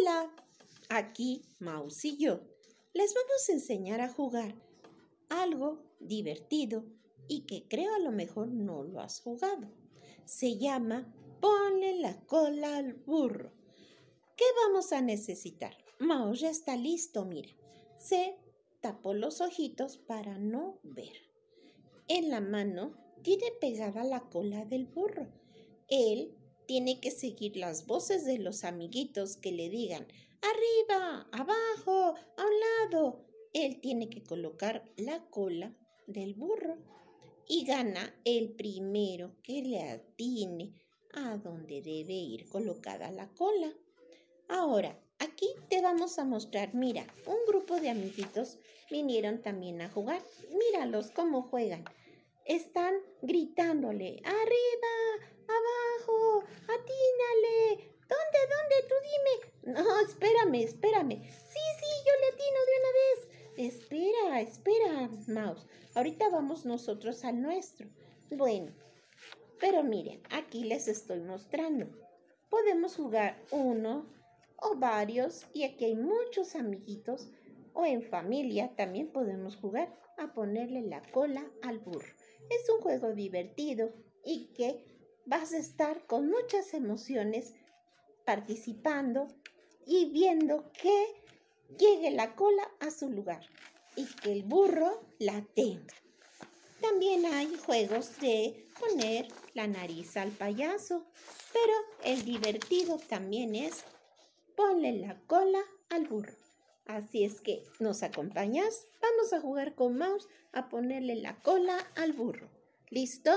Hola, aquí Maus y yo les vamos a enseñar a jugar algo divertido y que creo a lo mejor no lo has jugado. Se llama Ponle la cola al burro. ¿Qué vamos a necesitar? Maus ya está listo, mira. Se tapó los ojitos para no ver. En la mano tiene pegada la cola del burro. Él tiene que seguir las voces de los amiguitos que le digan arriba, abajo, a un lado. Él tiene que colocar la cola del burro y gana el primero que le atine a donde debe ir colocada la cola. Ahora, aquí te vamos a mostrar, mira, un grupo de amiguitos vinieron también a jugar. Míralos cómo juegan. Están gritándole, arriba, espérame, Sí, sí, yo le atino de una vez. Espera, espera, Mouse. Ahorita vamos nosotros al nuestro. Bueno, pero miren, aquí les estoy mostrando. Podemos jugar uno o varios y aquí hay muchos amiguitos o en familia también podemos jugar a ponerle la cola al burro. Es un juego divertido y que vas a estar con muchas emociones participando y viendo que llegue la cola a su lugar y que el burro la tenga. También hay juegos de poner la nariz al payaso, pero el divertido también es ponle la cola al burro. Así es que nos acompañas, vamos a jugar con Mouse a ponerle la cola al burro. ¿Listo?